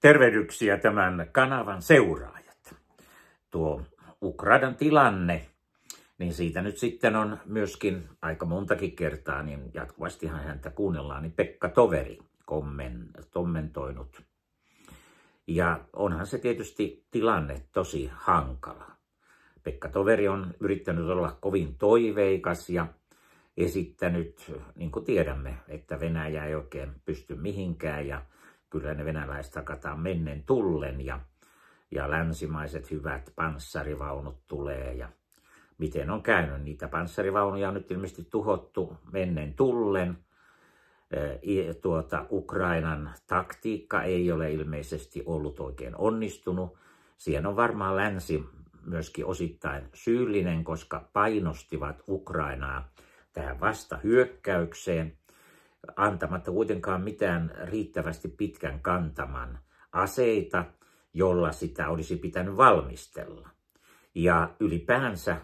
Tervehdyksiä tämän kanavan seuraajat. Tuo Ukrainan tilanne, niin siitä nyt sitten on myöskin aika montakin kertaa, niin jatkuvastihan häntä kuunnellaan, niin Pekka Toveri kommentoinut. Ja onhan se tietysti tilanne tosi hankala. Pekka Toveri on yrittänyt olla kovin toiveikas ja esittänyt, niin kuin tiedämme, että Venäjä ei oikein pysty mihinkään ja kyllä ne venäläiset hakataan mennen tullen ja, ja länsimaiset hyvät panssarivaunut tulee ja miten on käynyt. Niitä panssarivaunuja on nyt ilmeisesti tuhottu mennen tullen. tuota, Ukrainan taktiikka ei ole ilmeisesti ollut oikein onnistunut. Siihen on varmaan länsi myöskin osittain syyllinen, koska painostivat Ukrainaa tähän vastahyökkäykseen – antamatta kuitenkaan mitään riittävästi pitkän kantaman aseita, jolla sitä olisi pitänyt valmistella. Ja ylipäänsä,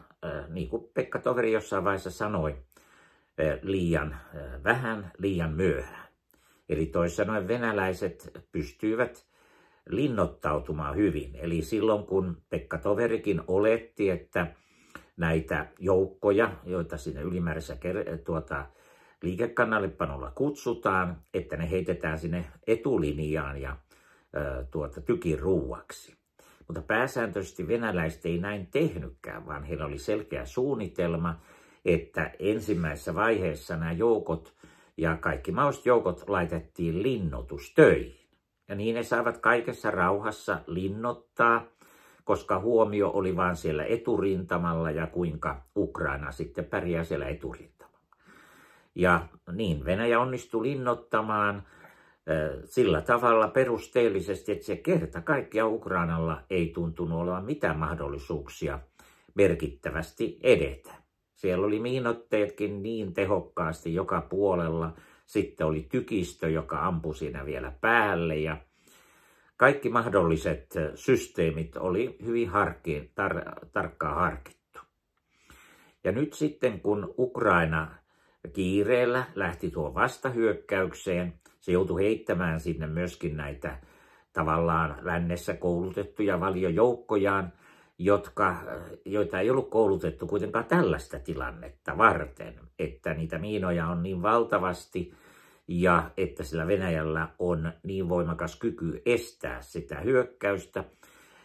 niin kuin Pekka Toveri jossain vaiheessa sanoi, liian vähän, liian myöhään. Eli toisin sanoen venäläiset pystyivät linnoittautumaan hyvin. Eli silloin kun Pekka Toverikin oletti, että näitä joukkoja, joita sinne ylimääräisessä tuota, liikekannallepanolla kutsutaan, että ne heitetään sinne etulinjaan ja ö, tuota, tykin ruuaksi. Mutta pääsääntöisesti venäläiset ei näin tehnytkään, vaan heillä oli selkeä suunnitelma, että ensimmäisessä vaiheessa nämä joukot ja kaikki mahdolliset joukot laitettiin linnotustöihin. Ja niin ne saivat kaikessa rauhassa linnottaa, koska huomio oli vain siellä eturintamalla ja kuinka Ukraina sitten pärjää siellä eturintamalla. Ja niin Venäjä onnistui linnottamaan sillä tavalla perusteellisesti, että se kerta kaikkiaan Ukrainalla ei tuntunut olevan mitään mahdollisuuksia merkittävästi edetä. Siellä oli miinotteetkin niin tehokkaasti joka puolella. Sitten oli tykistö, joka ampui siinä vielä päälle ja kaikki mahdolliset systeemit oli hyvin harkin, tar, tarkkaan harkittu. Ja nyt sitten kun Ukraina kiireellä lähti tuo vastahyökkäykseen. Se joutui heittämään sinne myöskin näitä tavallaan lännessä koulutettuja valiojoukkojaan, jotka, joita ei ollut koulutettu kuitenkaan tällaista tilannetta varten, että niitä miinoja on niin valtavasti ja että sillä Venäjällä on niin voimakas kyky estää sitä hyökkäystä.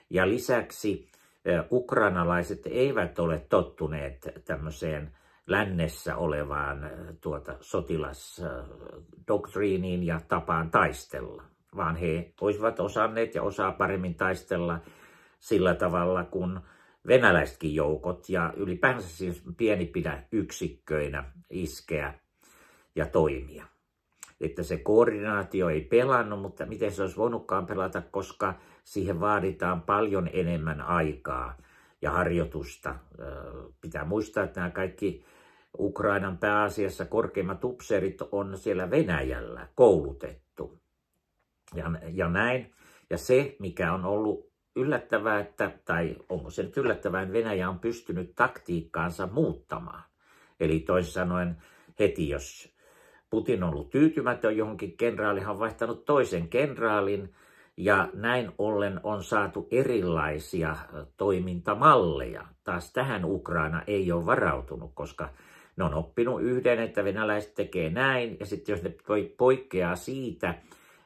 Ja lisäksi eh, ukrainalaiset eivät ole tottuneet tämmöiseen lännessä olevaan äh, tuota, sotilasdoktriiniin äh, ja tapaan taistella, vaan he olisivat osanneet ja osaa paremmin taistella sillä tavalla, kun venäläisetkin joukot ja ylipäänsä siis pieni pidä yksikköinä iskeä ja toimia. Että se koordinaatio ei pelannut, mutta miten se olisi voinutkaan pelata, koska siihen vaaditaan paljon enemmän aikaa ja harjoitusta. Pitää muistaa, että nämä kaikki Ukrainan pääasiassa korkeimmat upseerit on siellä Venäjällä koulutettu. Ja, ja näin. Ja se, mikä on ollut yllättävää, että, tai onko se nyt yllättävää, että Venäjä on pystynyt taktiikkaansa muuttamaan. Eli toisin sanoen heti, jos Putin on ollut tyytymätön johonkin kenraalihan on vaihtanut toisen kenraalin, ja näin ollen on saatu erilaisia toimintamalleja. Taas tähän Ukraina ei ole varautunut, koska ne on oppinut yhden, että venäläiset tekee näin, ja sitten jos ne poikkeaa siitä,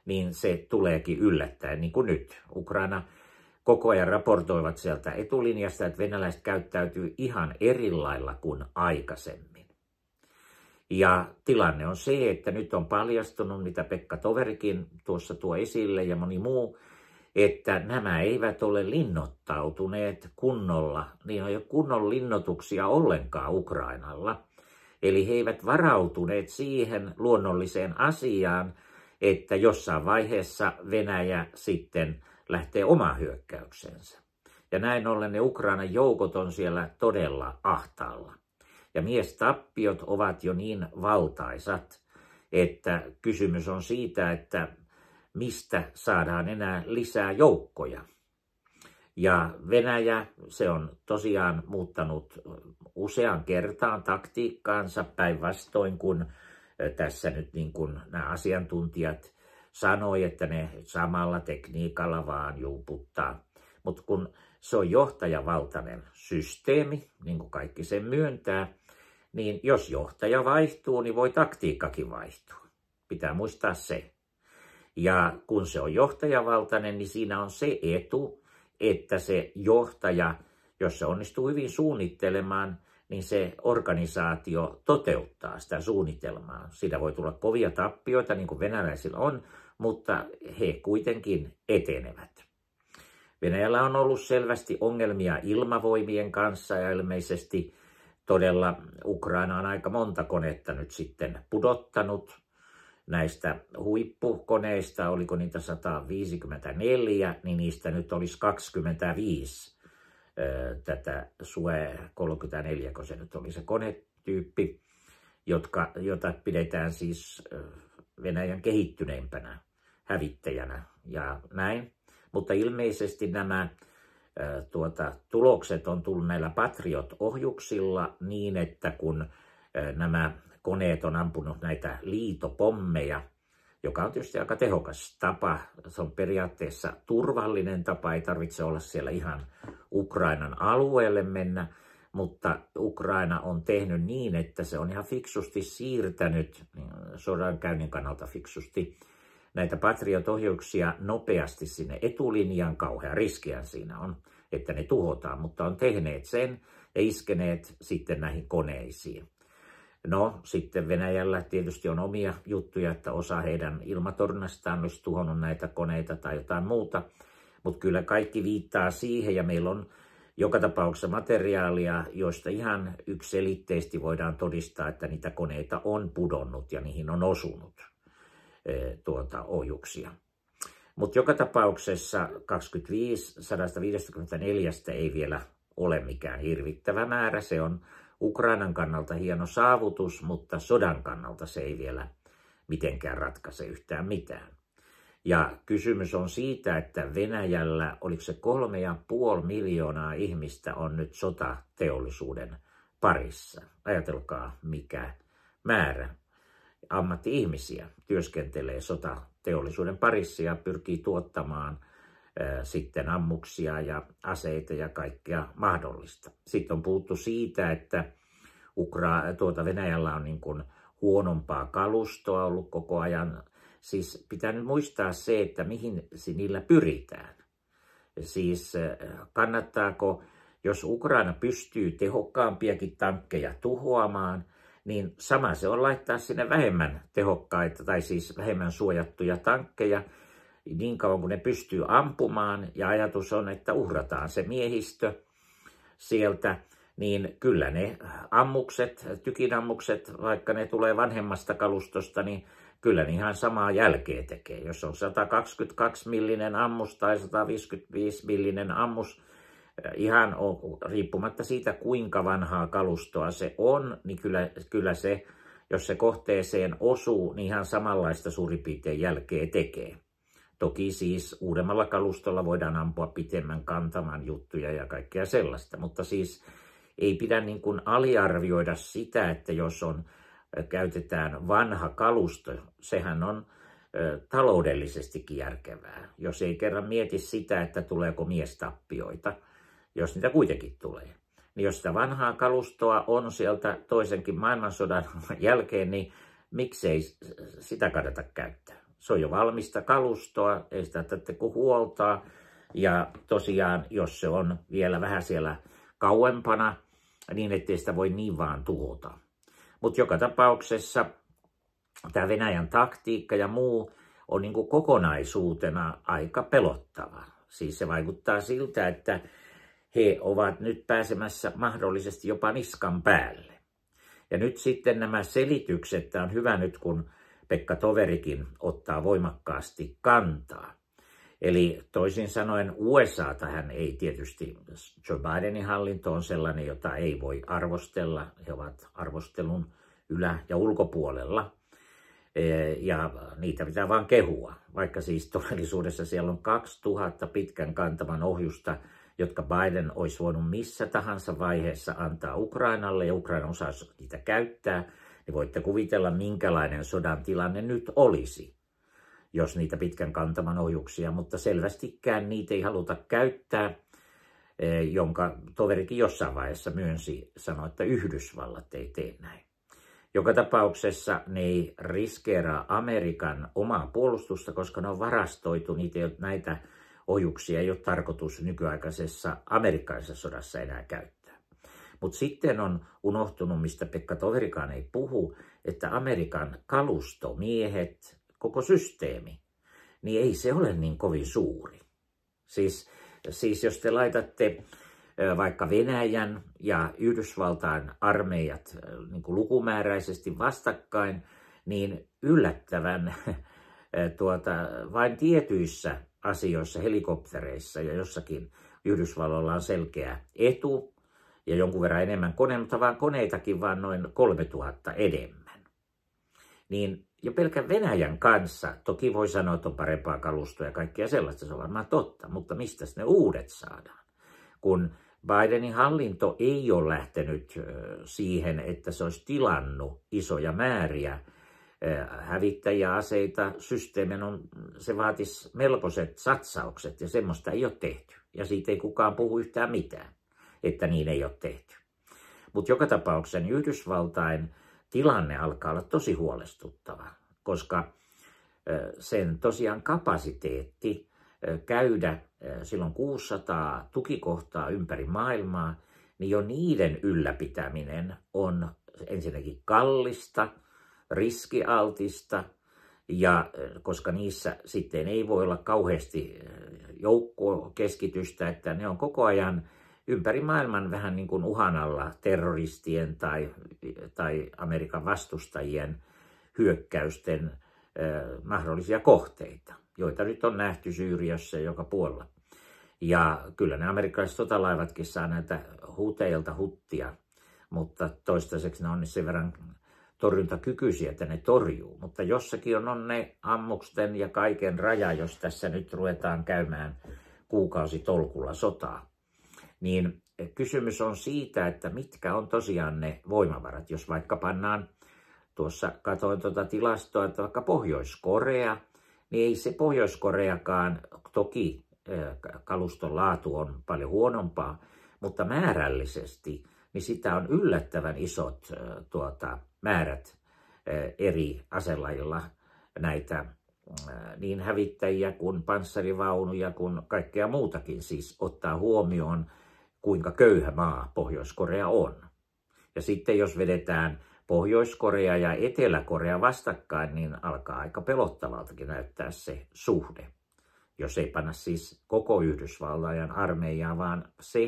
niin se tuleekin yllättäen, niin kuin nyt. Ukraina koko ajan raportoivat sieltä etulinjasta, että venäläiset käyttäytyy ihan eri lailla kuin aikaisemmin. Ja tilanne on se, että nyt on paljastunut, mitä Pekka Toverikin tuossa tuo esille ja moni muu, että nämä eivät ole linnoittautuneet kunnolla, niin ei ole kunnon linnoituksia ollenkaan Ukrainalla – Eli he eivät varautuneet siihen luonnolliseen asiaan, että jossain vaiheessa Venäjä sitten lähtee oma hyökkäyksensä. Ja näin ollen ne Ukrainan joukot on siellä todella ahtaalla. Ja miestappiot ovat jo niin valtaisat, että kysymys on siitä, että mistä saadaan enää lisää joukkoja. Ja Venäjä, se on tosiaan muuttanut usean kertaan taktiikkaansa päinvastoin kun tässä nyt niin kuin nämä asiantuntijat sanoi, että ne samalla tekniikalla vaan juuputtaa. Mutta kun se on johtajavaltainen systeemi, niin kuin kaikki sen myöntää, niin jos johtaja vaihtuu, niin voi taktiikkakin vaihtua. Pitää muistaa se. Ja kun se on johtajavaltainen, niin siinä on se etu, että se johtaja jos se onnistuu hyvin suunnittelemaan, niin se organisaatio toteuttaa sitä suunnitelmaa. Siitä voi tulla kovia tappioita, niin kuin venäläisillä on, mutta he kuitenkin etenevät. Venäjällä on ollut selvästi ongelmia ilmavoimien kanssa ja ilmeisesti todella Ukraina on aika monta konetta nyt sitten pudottanut näistä huippukoneista, oliko niitä 154, niin niistä nyt olisi 25 tätä SUE 34, kun se nyt oli se konetyyppi, jotka, jota pidetään siis Venäjän kehittyneimpänä hävittäjänä ja näin. Mutta ilmeisesti nämä tuota, tulokset on tullut näillä Patriot-ohjuksilla niin, että kun nämä koneet on ampunut näitä liitopommeja, joka on tietysti aika tehokas tapa. Se on periaatteessa turvallinen tapa, ei tarvitse olla siellä ihan Ukrainan alueelle mennä, mutta Ukraina on tehnyt niin, että se on ihan fiksusti siirtänyt niin käynnin kannalta fiksusti näitä patriotohjuksia nopeasti sinne etulinjan. Kauhea riskiä siinä on, että ne tuhotaan, mutta on tehneet sen ja iskeneet sitten näihin koneisiin. No, sitten Venäjällä tietysti on omia juttuja, että osa heidän ilmatornastaan olisi tuhonnut näitä koneita tai jotain muuta, mutta kyllä kaikki viittaa siihen ja meillä on joka tapauksessa materiaalia, joista ihan yksiselitteisesti voidaan todistaa, että niitä koneita on pudonnut ja niihin on osunut e, tuota, ojuksia. Mutta joka tapauksessa 25, 154 ei vielä ole mikään hirvittävä määrä. Se on Ukrainan kannalta hieno saavutus, mutta sodan kannalta se ei vielä mitenkään ratkaise yhtään mitään. Ja kysymys on siitä, että Venäjällä, oliko se kolme ja puoli miljoonaa ihmistä on nyt sotateollisuuden parissa. Ajatelkaa mikä määrä ammatti-ihmisiä työskentelee sotateollisuuden parissa ja pyrkii tuottamaan sitten ammuksia ja aseita ja kaikkea mahdollista. Sitten on puhuttu siitä, että Ukra- tuota Venäjällä on niin kuin huonompaa kalustoa ollut koko ajan Siis pitää nyt muistaa se, että mihin niillä pyritään. Siis eh, kannattaako, jos Ukraina pystyy tehokkaampiakin tankkeja tuhoamaan, niin sama se on laittaa sinne vähemmän tehokkaita tai siis vähemmän suojattuja tankkeja niin kauan kuin ne pystyy ampumaan ja ajatus on, että uhrataan se miehistö sieltä, niin kyllä ne ammukset, tykinammukset, vaikka ne tulee vanhemmasta kalustosta, niin kyllä niin ihan samaa jälkeä tekee. Jos on 122 millinen ammus tai 155 millinen ammus, eh, ihan riippumatta siitä, kuinka vanhaa kalustoa se on, niin kyllä, kyllä se, jos se kohteeseen osuu, niin ihan samanlaista suurin piirtein jälkeä tekee. Toki siis uudemmalla kalustolla voidaan ampua pitemmän kantaman juttuja ja kaikkea sellaista, mutta siis ei pidä niin kuin aliarvioida sitä, että jos on käytetään vanha kalusto, sehän on taloudellisestikin järkevää, jos ei kerran mieti sitä, että tuleeko miestappioita, jos niitä kuitenkin tulee. Niin jos sitä vanhaa kalustoa on sieltä toisenkin maailmansodan jälkeen, niin miksei sitä kannata käyttää. Se on jo valmista kalustoa, ei sitä tarvitse kuin huoltaa. Ja tosiaan, jos se on vielä vähän siellä kauempana, niin ettei sitä voi niin vaan tuhota, mutta joka tapauksessa tämä Venäjän taktiikka ja muu on niin kokonaisuutena aika pelottava. Siis se vaikuttaa siltä, että he ovat nyt pääsemässä mahdollisesti jopa niskan päälle. Ja nyt sitten nämä selitykset, tämä on hyvä nyt kun Pekka Toverikin ottaa voimakkaasti kantaa. Eli toisin sanoen USA tähän ei tietysti, Joe Bidenin hallinto on sellainen, jota ei voi arvostella. He ovat arvostelun ylä- ja ulkopuolella. E, ja niitä pitää vaan kehua, vaikka siis todellisuudessa siellä on 2000 pitkän kantavan ohjusta, jotka Biden olisi voinut missä tahansa vaiheessa antaa Ukrainalle ja Ukraina osaisi niitä käyttää, niin voitte kuvitella, minkälainen sodan tilanne nyt olisi jos niitä pitkän kantaman ohjuksia, mutta selvästikään niitä ei haluta käyttää, eh, jonka toverikin jossain vaiheessa myönsi, sanoi, että Yhdysvallat ei tee näin. Joka tapauksessa ne ei riskeeraa Amerikan omaa puolustusta, koska ne on varastoitu, niitä ei ole, näitä ojuksia ei ole tarkoitus nykyaikaisessa amerikkalaisessa sodassa enää käyttää. Mutta sitten on unohtunut, mistä Pekka Toverikaan ei puhu, että Amerikan kalustomiehet, koko systeemi, niin ei se ole niin kovin suuri. Siis, siis jos te laitatte vaikka Venäjän ja Yhdysvaltain armeijat niin kuin lukumääräisesti vastakkain, niin yllättävän tuota, vain tietyissä asioissa, helikoptereissa ja jossakin Yhdysvalloilla on selkeä etu ja jonkun verran enemmän koneita, mutta vaan koneitakin vaan noin 3000 enemmän. Niin ja pelkän Venäjän kanssa, toki voi sanoa, että on parempaa kalustoa ja kaikkea sellaista, se on varmaan totta, mutta mistä ne uudet saadaan? Kun Bidenin hallinto ei ole lähtenyt siihen, että se olisi tilannut isoja määriä hävittäjiä aseita, systeemin on, se vaatisi melkoiset satsaukset ja semmoista ei ole tehty. Ja siitä ei kukaan puhu yhtään mitään, että niin ei ole tehty. Mutta joka tapauksessa niin Yhdysvaltain tilanne alkaa olla tosi huolestuttava, koska sen tosiaan kapasiteetti käydä silloin 600 tukikohtaa ympäri maailmaa, niin jo niiden ylläpitäminen on ensinnäkin kallista, riskialtista, ja koska niissä sitten ei voi olla kauheasti joukkokeskitystä, että ne on koko ajan ympäri maailman vähän niin kuin uhan alla terroristien tai, tai Amerikan vastustajien hyökkäysten eh, mahdollisia kohteita, joita nyt on nähty Syyriassa joka puolella. Ja kyllä ne amerikkalaiset sotalaivatkin saa näitä huteilta huttia, mutta toistaiseksi ne on sen verran torjuntakykyisiä, että ne torjuu. Mutta jossakin on, on ne ammuksten ja kaiken raja, jos tässä nyt ruvetaan käymään tolkulla sotaa niin eh, kysymys on siitä, että mitkä on tosiaan ne voimavarat. Jos vaikka pannaan, tuossa katsoin tuota tilastoa, että vaikka Pohjois-Korea, niin ei se Pohjois-Koreakaan, toki eh, kaluston laatu on paljon huonompaa, mutta määrällisesti niin sitä on yllättävän isot eh, tuota, määrät eri aselajilla näitä niin hävittäjiä kuin panssarivaunuja kuin kaikkea muutakin siis ottaa huomioon kuinka köyhä maa Pohjois-Korea on. Ja sitten jos vedetään Pohjois-Korea ja Etelä-Korea vastakkain, niin alkaa aika pelottavaltakin näyttää se suhde. Jos ei panna siis koko Yhdysvaltain armeijaa, vaan se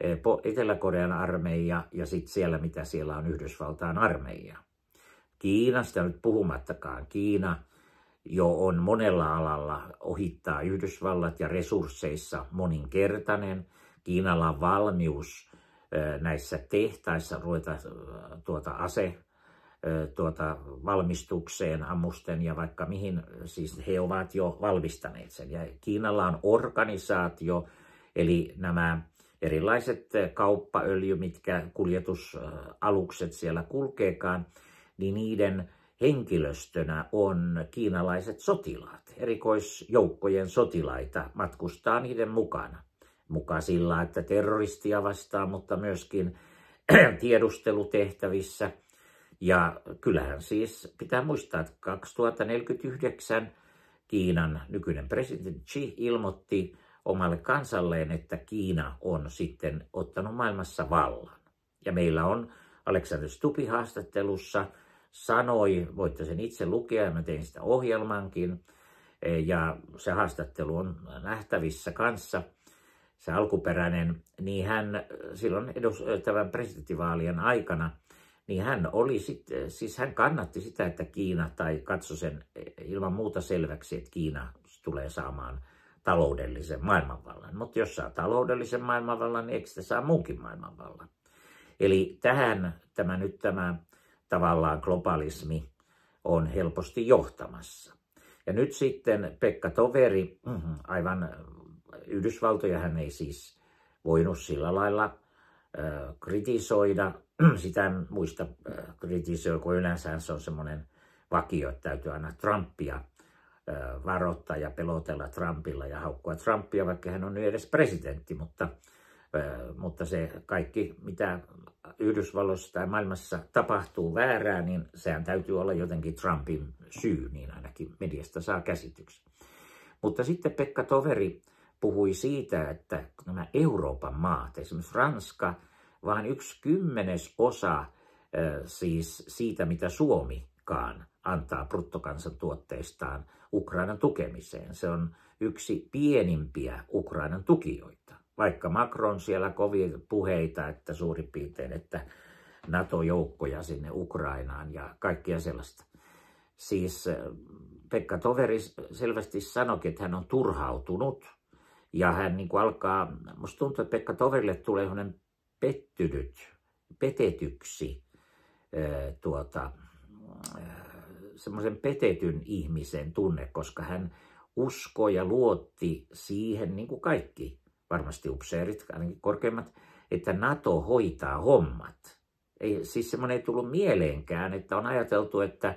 eh, Etelä-Korean armeija ja sitten siellä, mitä siellä on Yhdysvaltain armeija. Kiinasta nyt puhumattakaan. Kiina jo on monella alalla ohittaa Yhdysvallat ja resursseissa moninkertainen – Kiinalla on valmius eh, näissä tehtaissa ruveta eh, tuota ase eh, tuota valmistukseen, ammusten ja vaikka mihin, siis he ovat jo valmistaneet sen. Ja Kiinalla on organisaatio, eli nämä erilaiset kauppaöljy, mitkä kuljetusalukset siellä kulkeekaan, niin niiden henkilöstönä on kiinalaiset sotilaat, erikoisjoukkojen sotilaita matkustaa niiden mukana mukaan sillä, että terroristia vastaan, mutta myöskin tiedustelutehtävissä. Ja kyllähän siis pitää muistaa, että 2049 Kiinan nykyinen presidentti Xi ilmoitti omalle kansalleen, että Kiina on sitten ottanut maailmassa vallan. Ja meillä on Alexander Stupi haastattelussa sanoi, voitte sen itse lukea ja mä tein sitä ohjelmankin, ja se haastattelu on nähtävissä kanssa – se alkuperäinen, niin hän silloin edus, tämän presidenttivaalien aikana, niin hän oli sit, siis hän kannatti sitä, että Kiina, tai katso sen ilman muuta selväksi, että Kiina tulee saamaan taloudellisen maailmanvallan. Mutta jos saa taloudellisen maailmanvallan, niin eikö sitä saa muunkin maailmanvallan? Eli tähän tämä nyt tämä tavallaan globalismi on helposti johtamassa. Ja nyt sitten Pekka Toveri, mm-hmm, aivan Yhdysvaltojahan ei siis voinut sillä lailla kritisoida. Sitä en muista kritisoi, kun yleensä se on semmoinen vakio, että täytyy aina Trumpia varoittaa ja pelotella Trumpilla ja haukkua Trumpia, vaikka hän on nyt edes presidentti, mutta, mutta se kaikki, mitä Yhdysvalloissa tai maailmassa tapahtuu väärää, niin sehän täytyy olla jotenkin Trumpin syy, niin ainakin mediasta saa käsityksen. Mutta sitten Pekka Toveri puhui siitä, että nämä Euroopan maat, esimerkiksi Ranska, vaan yksi kymmenes osa siis siitä, mitä Suomikaan antaa bruttokansantuotteistaan Ukrainan tukemiseen. Se on yksi pienimpiä Ukrainan tukijoita. Vaikka Macron siellä kovin puheita, että suurin piirtein, että NATO-joukkoja sinne Ukrainaan ja kaikkia sellaista. Siis Pekka Toveri selvästi sanoi, että hän on turhautunut ja hän niin kuin alkaa, musta tuntuu, että Pekka Toverille tulee sellainen pettynyt, petetyksi tuota, semmoisen petetyn ihmisen tunne, koska hän uskoi ja luotti siihen, niin kuin kaikki varmasti upseerit, ainakin korkeimmat, että NATO hoitaa hommat. Ei, siis semmoinen ei tullut mieleenkään, että on ajateltu, että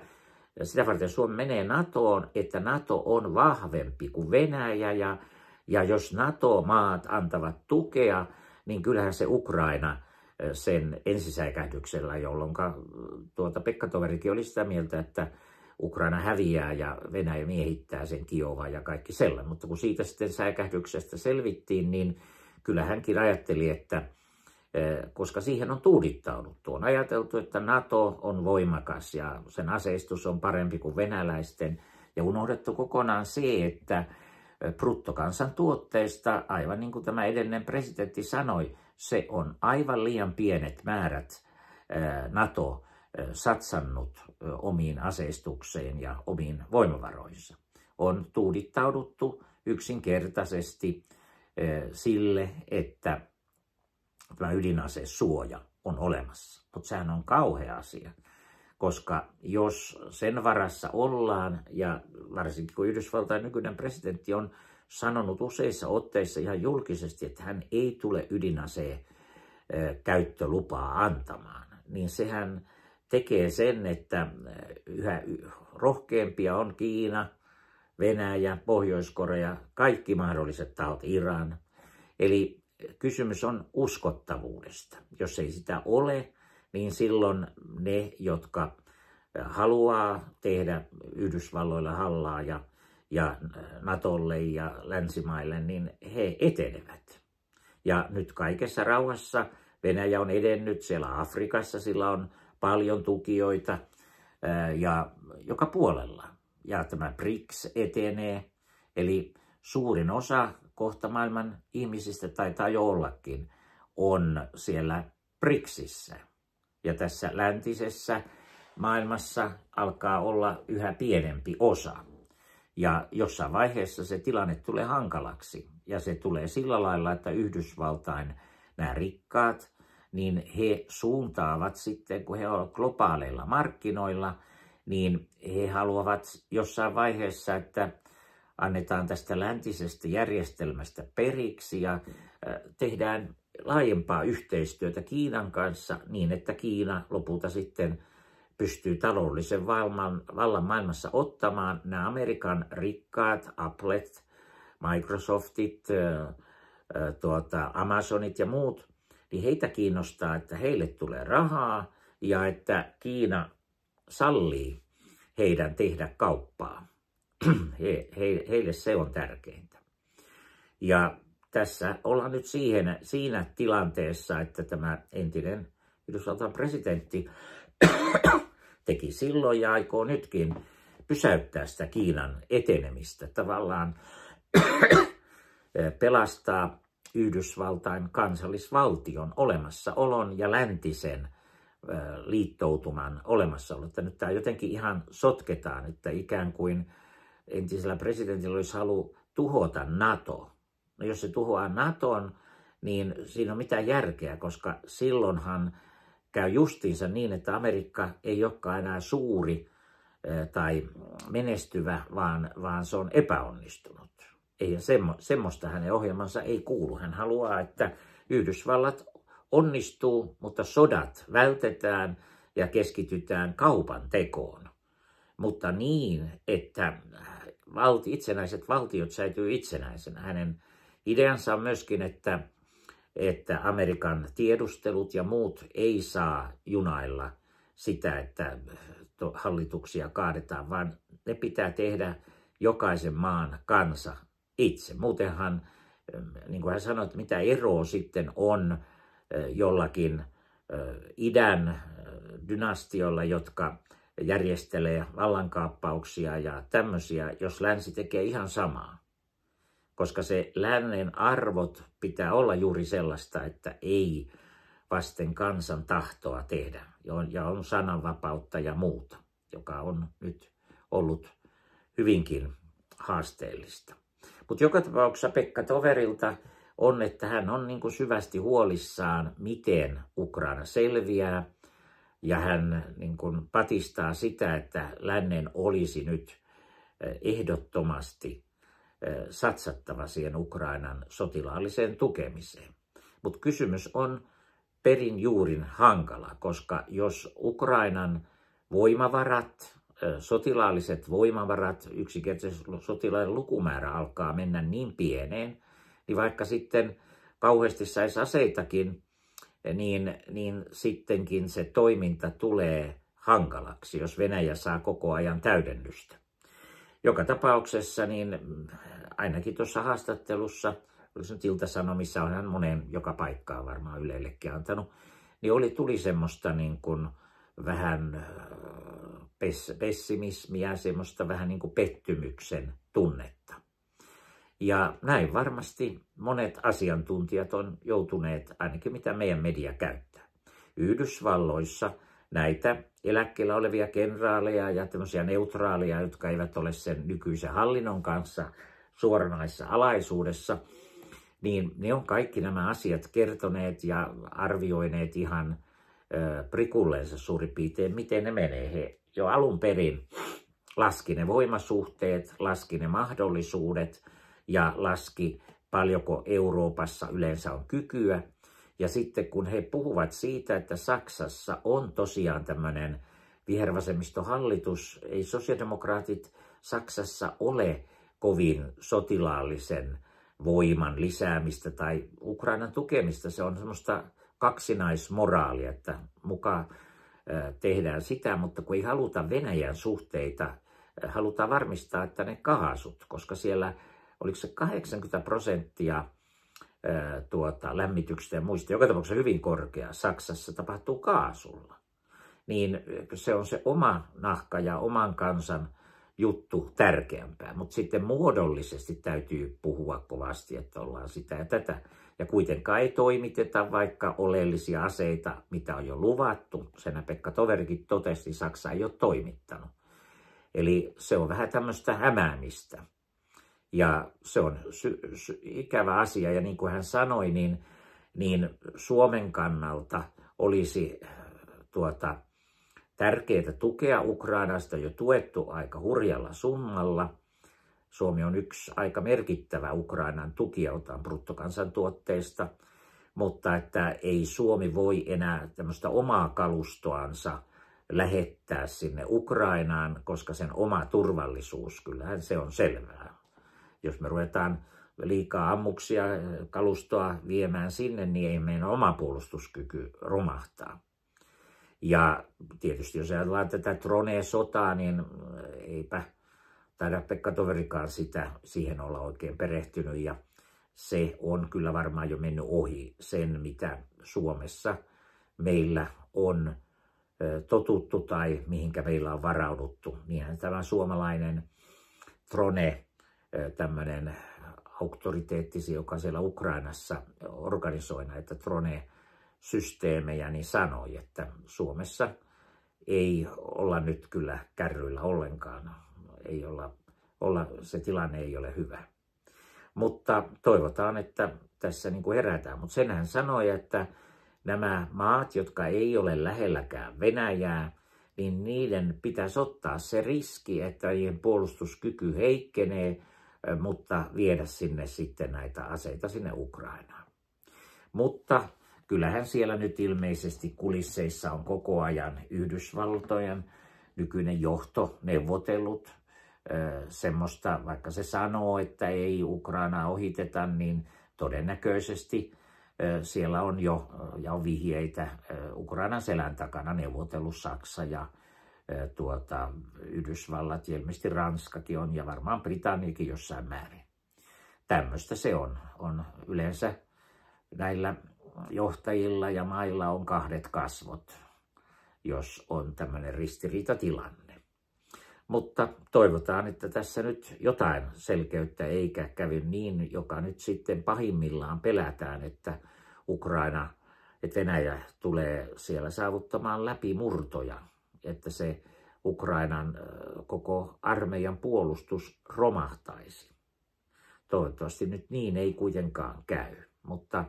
sitä varten Suomi menee NATOon, että NATO on vahvempi kuin Venäjä ja ja jos NATO-maat antavat tukea, niin kyllähän se Ukraina sen ensisäikähdyksellä, jolloin tuota Pekka-toverikin oli sitä mieltä, että Ukraina häviää ja Venäjä miehittää sen Kiovaa ja kaikki sellainen. Mutta kun siitä sitten säikähdyksestä selvittiin, niin kyllä hänkin ajatteli, että koska siihen on tuudittauduttu. On ajateltu, että NATO on voimakas ja sen aseistus on parempi kuin venäläisten. Ja unohdettu kokonaan se, että bruttokansantuotteesta, aivan niin kuin tämä edellinen presidentti sanoi, se on aivan liian pienet määrät NATO satsannut omiin aseistukseen ja omiin voimavaroihinsa. On tuudittauduttu yksinkertaisesti sille, että tämä suoja on olemassa. Mutta sehän on kauhea asia koska jos sen varassa ollaan, ja varsinkin kun Yhdysvaltain nykyinen presidentti on sanonut useissa otteissa ihan julkisesti, että hän ei tule ydinaseen käyttölupaa antamaan, niin sehän tekee sen, että yhä rohkeampia on Kiina, Venäjä, Pohjois-Korea, kaikki mahdolliset taot, Iran. Eli kysymys on uskottavuudesta. Jos ei sitä ole, niin silloin ne, jotka haluaa tehdä Yhdysvalloilla hallaa ja, ja Natolle ja länsimaille, niin he etenevät. Ja nyt kaikessa rauhassa Venäjä on edennyt siellä Afrikassa, sillä on paljon tukijoita ja joka puolella. Ja tämä BRICS etenee, eli suurin osa kohta maailman ihmisistä taitaa jo ollakin, on siellä BRICSissä ja tässä läntisessä maailmassa alkaa olla yhä pienempi osa. Ja jossain vaiheessa se tilanne tulee hankalaksi. Ja se tulee sillä lailla, että Yhdysvaltain nämä rikkaat, niin he suuntaavat sitten, kun he ovat globaaleilla markkinoilla, niin he haluavat jossain vaiheessa, että annetaan tästä läntisestä järjestelmästä periksi ja tehdään laajempaa yhteistyötä Kiinan kanssa niin, että Kiina lopulta sitten pystyy taloudellisen vallan vallan maailmassa ottamaan nämä Amerikan rikkaat, Applet, Microsoftit, tuota, Amazonit ja muut, niin heitä kiinnostaa, että heille tulee rahaa ja että Kiina sallii heidän tehdä kauppaa. He, he, heille se on tärkeintä. Ja tässä ollaan nyt siihen, siinä tilanteessa, että tämä entinen Yhdysvaltain presidentti teki silloin ja aikoo nytkin pysäyttää sitä Kiinan etenemistä, tavallaan pelastaa Yhdysvaltain kansallisvaltion olemassaolon ja läntisen liittoutuman olemassaolon. Että nyt tämä jotenkin ihan sotketaan, että ikään kuin entisellä presidentillä olisi halu tuhota NATO No jos se tuhoaa Naton, niin siinä on mitään järkeä, koska silloinhan käy justiinsa niin, että Amerikka ei olekaan enää suuri eh, tai menestyvä, vaan, vaan se on epäonnistunut. Ei, semmo, semmoista hänen ohjelmansa ei kuulu. Hän haluaa, että Yhdysvallat onnistuu, mutta sodat vältetään ja keskitytään kaupan tekoon. Mutta niin, että eh, valti, itsenäiset valtiot säilyy itsenäisenä. Hänen Ideansa on myöskin, että, että Amerikan tiedustelut ja muut ei saa junailla sitä, että hallituksia kaadetaan, vaan ne pitää tehdä jokaisen maan kansa itse. Muutenhan, niin kuin hän sanoi, että mitä eroa sitten on eh, jollakin eh, idän eh, dynastiolla, jotka järjestelee vallankaappauksia ja tämmöisiä, jos länsi tekee ihan samaa koska se lännen arvot pitää olla juuri sellaista, että ei vasten kansan tahtoa tehdä ja on sananvapautta ja muuta, joka on nyt ollut hyvinkin haasteellista. Mutta joka tapauksessa Pekka Toverilta on, että hän on niin kuin syvästi huolissaan, miten Ukraina selviää. Ja hän niin kuin patistaa sitä, että lännen olisi nyt eh, ehdottomasti satsattava siihen Ukrainan sotilaalliseen tukemiseen. Mutta kysymys on perin juurin hankala, koska jos Ukrainan voimavarat, sotilaalliset voimavarat, yksinkertaisesti sotilaiden lukumäärä alkaa mennä niin pieneen, niin vaikka sitten kauheasti saisi aseitakin, niin, niin sittenkin se toiminta tulee hankalaksi, jos Venäjä saa koko ajan täydennystä. Joka tapauksessa niin mm, ainakin tuossa haastattelussa, oli se nyt Ilta-Sanomissa, on hän moneen joka paikkaan varmaan Ylellekin antanut, niin oli, tuli semmoista niin kuin vähän äh, pessimismiä, semmoista vähän niin kuin pettymyksen tunnetta. Ja näin varmasti monet asiantuntijat on joutuneet, ainakin mitä meidän media käyttää. Yhdysvalloissa näitä eläkkeellä olevia kenraaleja ja tämmöisiä neutraaleja, jotka eivät ole sen nykyisen hallinnon kanssa suoranaisessa alaisuudessa, niin ne on kaikki nämä asiat kertoneet ja arvioineet ihan ö, prikullensa suurin piirtein, miten ne menee. He jo alun perin laski ne voimasuhteet, laski ne mahdollisuudet ja laski paljonko Euroopassa yleensä on kykyä ja sitten kun he puhuvat siitä, että Saksassa on tosiaan tämmöinen vihervasemmistohallitus, ei sosiodemokraatit Saksassa ole kovin sotilaallisen voiman lisäämistä tai Ukrainan tukemista. Se on semmoista kaksinaismoraalia, että mukaan tehdään sitä, mutta kun ei haluta Venäjän suhteita, halutaan varmistaa, että ne kaasut, koska siellä oliko se 80 prosenttia tuota, lämmityksestä ja muista, joka tapauksessa hyvin korkea, Saksassa tapahtuu kaasulla, niin se on se oma nahka ja oman kansan juttu tärkeämpää. Mutta sitten muodollisesti täytyy puhua kovasti, että ollaan sitä ja tätä. Ja kuitenkaan ei toimiteta vaikka oleellisia aseita, mitä on jo luvattu. Senä Pekka Toverikin totesi, Saksa ei ole toimittanut. Eli se on vähän tämmöistä hämäämistä. Ja se on sy- sy- ikävä asia ja niin kuin hän sanoi, niin, niin Suomen kannalta olisi tuota, tärkeää tukea Ukrainasta jo tuettu aika hurjalla summalla. Suomi on yksi aika merkittävä Ukrainan tukija, otan bruttokansantuotteista, mutta että ei Suomi voi enää tämmöistä omaa kalustoansa lähettää sinne Ukrainaan, koska sen oma turvallisuus, kyllähän se on selvää. Jos me ruvetaan liikaa ammuksia, eh, kalustoa viemään sinne, niin ei meidän oma puolustuskyky romahtaa. Ja tietysti jos ajatellaan tätä troneen sotaa, niin eh, eipä taida Pekka Toverikaan sitä, siihen olla oikein perehtynyt. Ja se on kyllä varmaan jo mennyt ohi sen, mitä Suomessa meillä on eh, totuttu tai mihinkä meillä on varauduttu. Niinhän tämä suomalainen trone tämmöinen auktoriteettisi, joka siellä Ukrainassa organisoi näitä Trone-systeemejä, niin sanoi, että Suomessa ei olla nyt kyllä kärryillä ollenkaan. Ei olla, olla, se tilanne ei ole hyvä. Mutta toivotaan, että tässä niin kuin herätään. Mutta sen hän sanoi, että nämä maat, jotka ei ole lähelläkään Venäjää, niin niiden pitäisi ottaa se riski, että niiden puolustuskyky heikkenee – mutta viedä sinne sitten näitä aseita sinne Ukrainaan. Mutta kyllähän siellä nyt ilmeisesti kulisseissa on koko ajan Yhdysvaltojen nykyinen johto neuvotellut semmoista, vaikka se sanoo, että ei Ukrainaa ohiteta, niin todennäköisesti siellä on jo ja on vihjeitä Ukrainan selän takana neuvotellut Saksa ja Eh, tuota, Yhdysvallat ja ilmeisesti Ranskakin on ja varmaan Britanniakin jossain määrin. Tämmöistä se on. on. Yleensä näillä johtajilla ja mailla on kahdet kasvot, jos on tämmöinen ristiriitatilanne. Mutta toivotaan, että tässä nyt jotain selkeyttä eikä kävi niin, joka nyt sitten pahimmillaan pelätään, että Ukraina, että Venäjä tulee siellä saavuttamaan läpimurtoja että se Ukrainan koko armeijan puolustus romahtaisi. Toivottavasti nyt niin ei kuitenkaan käy, mutta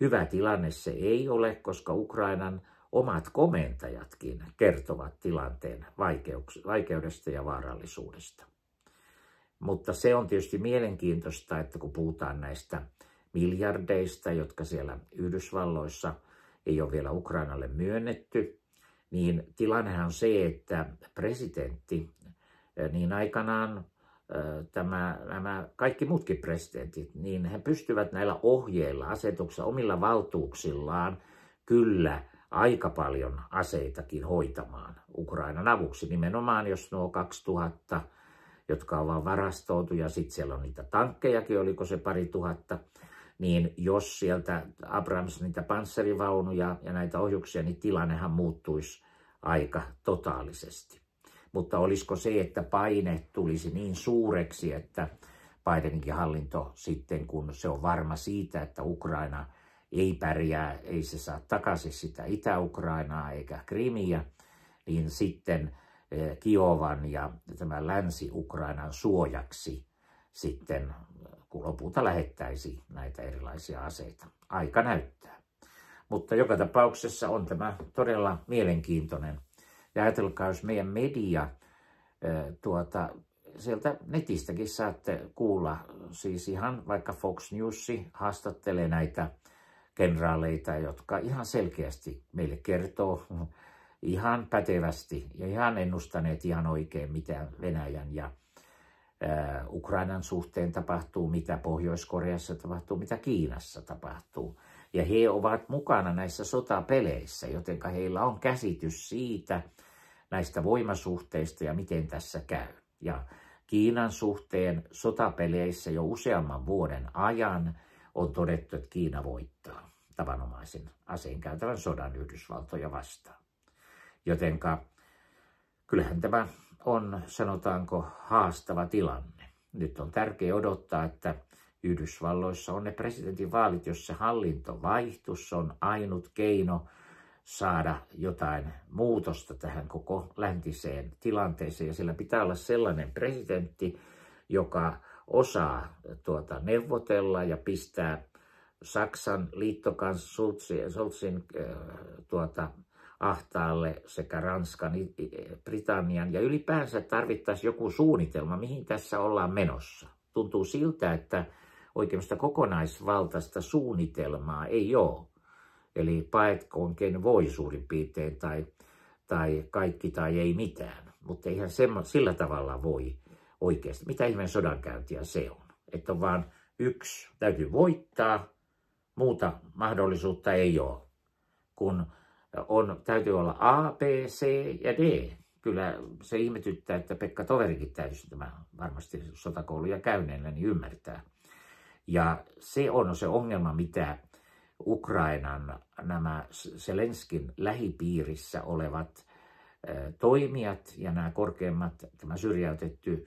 hyvä tilanne se ei ole, koska Ukrainan omat komentajatkin kertovat tilanteen vaikeudesta ja vaarallisuudesta. Mutta se on tietysti mielenkiintoista, että kun puhutaan näistä miljardeista, jotka siellä Yhdysvalloissa ei ole vielä Ukrainalle myönnetty, niin tilanne on se, että presidentti, niin aikanaan tämä, nämä kaikki muutkin presidentit, niin he pystyvät näillä ohjeilla, asetuksilla, omilla valtuuksillaan kyllä aika paljon aseitakin hoitamaan Ukrainan avuksi. Nimenomaan jos nuo 2000, jotka ovat varastoutu ja sitten siellä on niitä tankkejakin, oliko se pari tuhatta, niin jos sieltä Abrams niitä panssarivaunuja ja näitä ohjuksia, niin tilannehan muuttuisi aika totaalisesti. Mutta olisiko se, että paine tulisi niin suureksi, että Bidenkin hallinto sitten, kun se on varma siitä, että Ukraina ei pärjää, ei se saa takaisin sitä Itä-Ukrainaa eikä Krimiä, niin sitten eh, Kiovan ja tämän Länsi-Ukrainan suojaksi sitten kun lopulta lähettäisi näitä erilaisia aseita. Aika näyttää. Mutta joka tapauksessa on tämä todella mielenkiintoinen. Ja ajatelkaa, jos meidän media, tuota, sieltä netistäkin saatte kuulla, siis ihan vaikka Fox News haastattelee näitä kenraaleita, jotka ihan selkeästi meille kertoo ihan pätevästi ja ihan ennustaneet ihan oikein, mitä Venäjän ja Ukrainan suhteen tapahtuu, mitä Pohjois-Koreassa tapahtuu, mitä Kiinassa tapahtuu. Ja he ovat mukana näissä sotapeleissä, joten heillä on käsitys siitä, näistä voimasuhteista ja miten tässä käy. Ja Kiinan suhteen sotapeleissä jo useamman vuoden ajan on todettu, että Kiina voittaa tavanomaisen aseen käytävän sodan Yhdysvaltoja vastaan. Jotenka kyllähän tämä on sanotaanko haastava tilanne. Nyt on tärkeää odottaa, että Yhdysvalloissa on ne presidentinvaalit, jossa hallinto vaihtus on ainut keino saada jotain muutosta tähän koko läntiseen tilanteeseen. Ja sillä pitää olla sellainen presidentti, joka osaa tuota, neuvotella ja pistää Saksan liittokanssultsin äh, tuota, ahtaalle sekä Ranskan, Britannian ja ylipäänsä tarvittaisiin joku suunnitelma, mihin tässä ollaan menossa. Tuntuu siltä, että oikeastaan kokonaisvaltaista suunnitelmaa ei ole. Eli paetkoon ken voi suurin piirtein tai, tai kaikki tai ei mitään. Mutta eihän semmo, sillä tavalla voi oikeasti. Mitä ihmeen sodankäyntiä se on? Että on vaan yksi, täytyy voittaa, muuta mahdollisuutta ei ole. Kun on, täytyy olla A, B, C ja D. Kyllä se ihmetyttää, että Pekka Toverikin täytyy tämä varmasti sotakouluja käyneellä niin ymmärtää. Ja se on se ongelma, mitä Ukrainan nämä Selenskin lähipiirissä olevat toimijat ja nämä korkeimmat, tämä syrjäytetty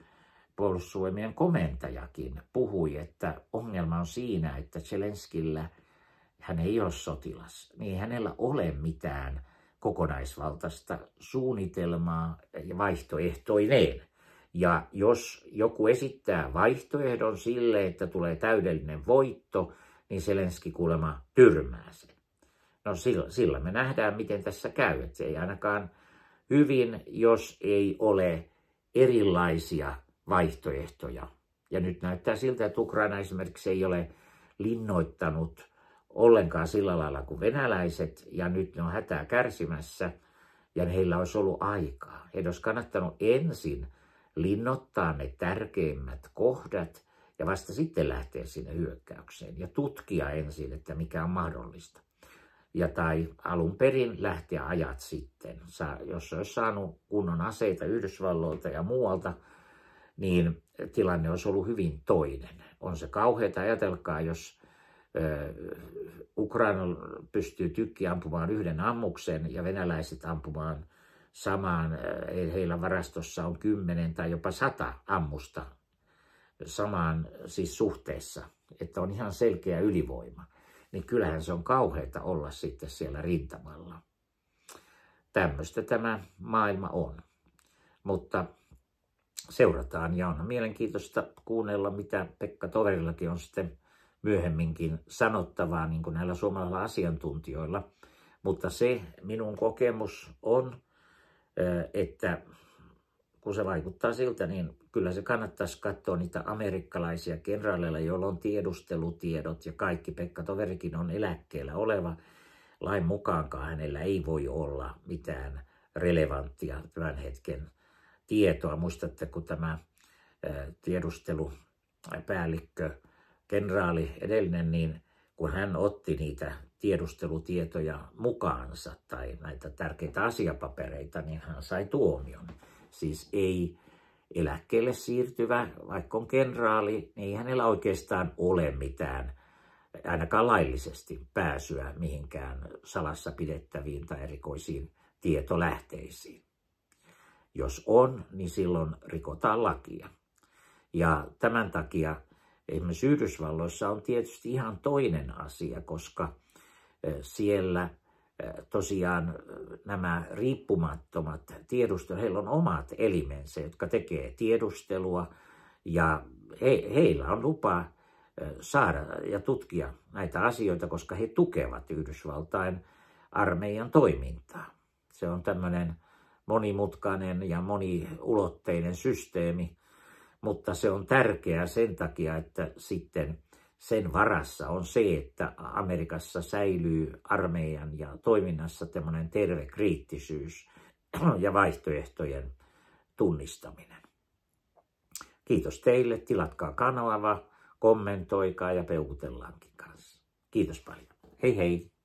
puolustusvoimien komentajakin puhui, että ongelma on siinä, että Zelenskillä – hän ei ole sotilas, niin ei hänellä ole mitään kokonaisvaltaista suunnitelmaa ja vaihtoehtoineen. Ja jos joku esittää vaihtoehdon sille, että tulee täydellinen voitto, niin Selenski kuulema tyrmää sen. No sillä, sillä me nähdään, miten tässä käy. Että se ei ainakaan hyvin, jos ei ole erilaisia vaihtoehtoja. Ja nyt näyttää siltä, että Ukraina esimerkiksi ei ole linnoittanut ollenkaan sillä lailla kuin venäläiset, ja nyt ne on hätää kärsimässä, ja heillä olisi ollut aikaa. Heidän olisi kannattanut ensin linnoittaa ne tärkeimmät kohdat, ja vasta sitten lähteä sinne hyökkäykseen ja tutkia ensin, että mikä on mahdollista. Ja tai alun perin lähteä ajat sitten. Jos olisi saanut kunnon aseita Yhdysvalloilta ja muualta, niin tilanne olisi ollut hyvin toinen. On se kauheata, ajatelkaa, jos Ukraina pystyy tykki ampumaan yhden ammuksen ja venäläiset ampumaan samaan, heillä varastossa on kymmenen tai jopa sata ammusta samaan siis suhteessa, että on ihan selkeä ylivoima, niin kyllähän se on kauheita olla sitten siellä rintamalla. Tämmöistä tämä maailma on. Mutta seurataan ja on mielenkiintoista kuunnella, mitä Pekka Toverillakin on sitten myöhemminkin sanottavaa niin kuin näillä suomalaisilla asiantuntijoilla. Mutta se minun kokemus on, että kun se vaikuttaa siltä, niin kyllä se kannattaisi katsoa niitä amerikkalaisia kenraaleilla, joilla on tiedustelutiedot ja kaikki. Pekka Toverikin on eläkkeellä oleva. Lain mukaankaan hänellä ei voi olla mitään relevanttia tämän hetken tietoa. Muistatte, kun tämä tiedustelupäällikkö kenraali edellinen, niin kun hän otti niitä tiedustelutietoja mukaansa tai näitä tärkeitä asiapapereita, niin hän sai tuomion. Siis ei eläkkeelle siirtyvä, vaikka on kenraali, niin ei hänellä oikeastaan ole mitään ainakaan laillisesti pääsyä mihinkään salassa pidettäviin tai erikoisiin tietolähteisiin. Jos on, niin silloin rikotaan lakia. Ja tämän takia Esimerkiksi Yhdysvalloissa on tietysti ihan toinen asia, koska eh, siellä eh, tosiaan eh, nämä riippumattomat tiedustelut, heillä on omat elimensä, jotka tekee tiedustelua ja he, heillä on lupa saada ja tutkia näitä asioita, koska he tukevat Yhdysvaltain armeijan toimintaa. Se on tämmöinen monimutkainen ja moniulotteinen systeemi, mutta se on tärkeää sen takia, että sitten sen varassa on se, että Amerikassa säilyy armeijan ja toiminnassa tämmöinen terve kriittisyys ja vaihtoehtojen tunnistaminen. Kiitos teille, tilatkaa kanava, kommentoikaa ja peukutellaankin kanssa. Kiitos paljon. Hei hei!